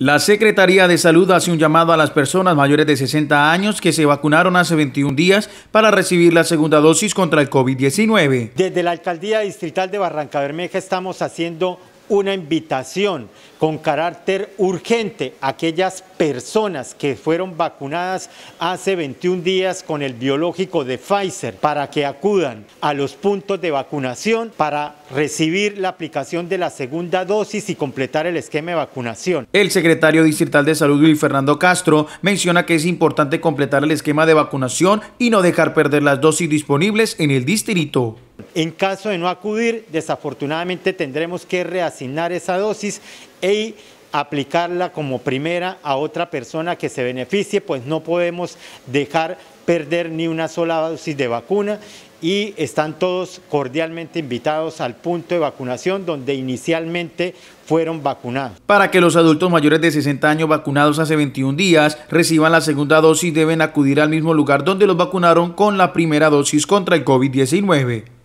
La Secretaría de Salud hace un llamado a las personas mayores de 60 años que se vacunaron hace 21 días para recibir la segunda dosis contra el COVID-19. Desde la Alcaldía Distrital de Barranca Bermeja estamos haciendo una invitación con carácter urgente a aquellas personas que fueron vacunadas hace 21 días con el biológico de Pfizer para que acudan a los puntos de vacunación para recibir la aplicación de la segunda dosis y completar el esquema de vacunación. El secretario distrital de salud Luis Fernando Castro menciona que es importante completar el esquema de vacunación y no dejar perder las dosis disponibles en el distrito. En caso de no acudir, desafortunadamente tendremos que reasignar esa dosis y e aplicarla como primera a otra persona que se beneficie, pues no podemos dejar perder ni una sola dosis de vacuna y están todos cordialmente invitados al punto de vacunación donde inicialmente fueron vacunados. Para que los adultos mayores de 60 años vacunados hace 21 días reciban la segunda dosis deben acudir al mismo lugar donde los vacunaron con la primera dosis contra el COVID-19.